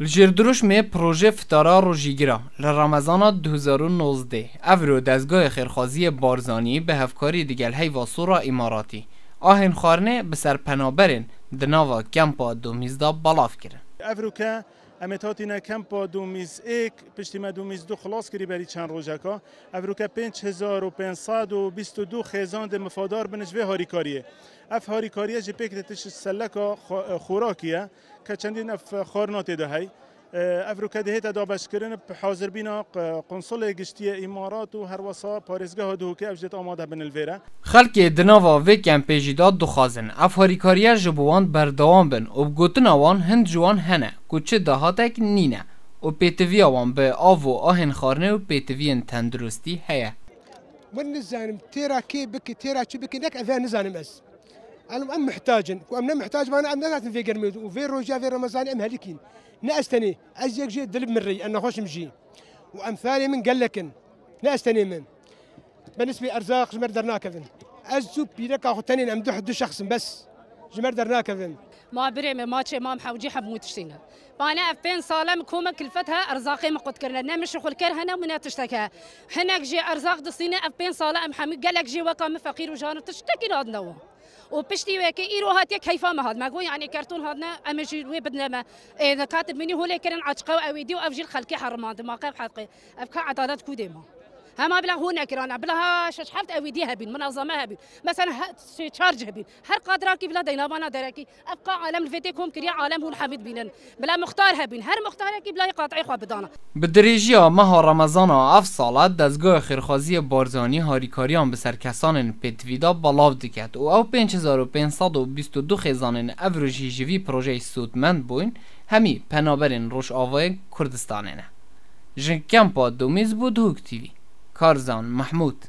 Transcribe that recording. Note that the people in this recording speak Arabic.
لجردروش می پروژه فتارا در لرمزان 2019 افرو دزگاه خیرخوازی بارزانی به هفکاری دیگل های سورا اماراتی آهن خارنه به سر پنابرین دناوا کمپا دومیزدا بلاف کرن امتاتی نه کم دو میز ایک پشتی دو میز دو خلاص کری بری چند روزه که افرو که پنج هزار و پنصد و بیست و دو خیزان ده مفادار بنجوه هاری کاریه اف هاری کاریه جی پیک ده سلک خوراکیه که چندین اف خورنات ده های افروکه دهیت دابش کردن حاضر بینا قنصل گشتی امارات و هر وسا پارزگاه دو که افجت آماده بن الویره خلق دناوا و کمپیجیداد دخوازن افهاریکاریا جبوان بردوام بن و بگوتن آوان هند جوان هنه کچه دهاتک نینه و پیتوی آوان به آو و آهن خارنه و پیتوی تندرستی هیه من نزانم تیرا کی بکی تیرا چی بکی نک افه نزانم از انا ام محتاج وام محتاج ما انا ام في قرميد وفي روجا في رمضان ام هلكين تاني ازيك جي دلب من ري انا خوش مجي وامثالي من قال لكن ناس تاني من بالنسبه ارزاق جمر درنا كذن ازو بيدك اخو تاني امدح دو شخص بس جمر درنا كذن ما بري ما تشي ما محوجي حب موت شتينا فانا افين صاله مكومه كلفتها ارزاقي ما قد كرنا نمشي نعم، خل كرها هنا نعم، تشتكى هناك جي ارزاق دصينا افين صاله ام قال قالك جي وقام فقير وجان تشتكي نادنا و پشتی و که ایرو هات یک حیفا مهاد مگو یعنی کارتون هاد نه امجی وی بدنا ما اذا اه، كاتب مني هو لكن عتقوا اويدي وافجي الخلقي حرمان دماغي بحقي افكا عدالات كوديما هما بلا هنا رانا بلا شحال تاويدي بين منظمه هابين مثلا تشارج هابين هر قادره كي بلا دينا بانا دراكي ابقى عالم الفتيكم كريا عالم هو الحميد بينا بلا مختار هابين هر مختار كي بلا يقاطع خو بدانا بالدريجيا مها رمضان اف سالات دزگاه خیرخوازی بارزانی هاریکاریان به سر کسان پتویدا بلاو دکت و او 5522 خیزانن اوروژی جوی پروژه سودمند بوين همي پنابرین روش آوای کردستانه جنگ کمپا دومیز بود هوک تیوی كارزان محمود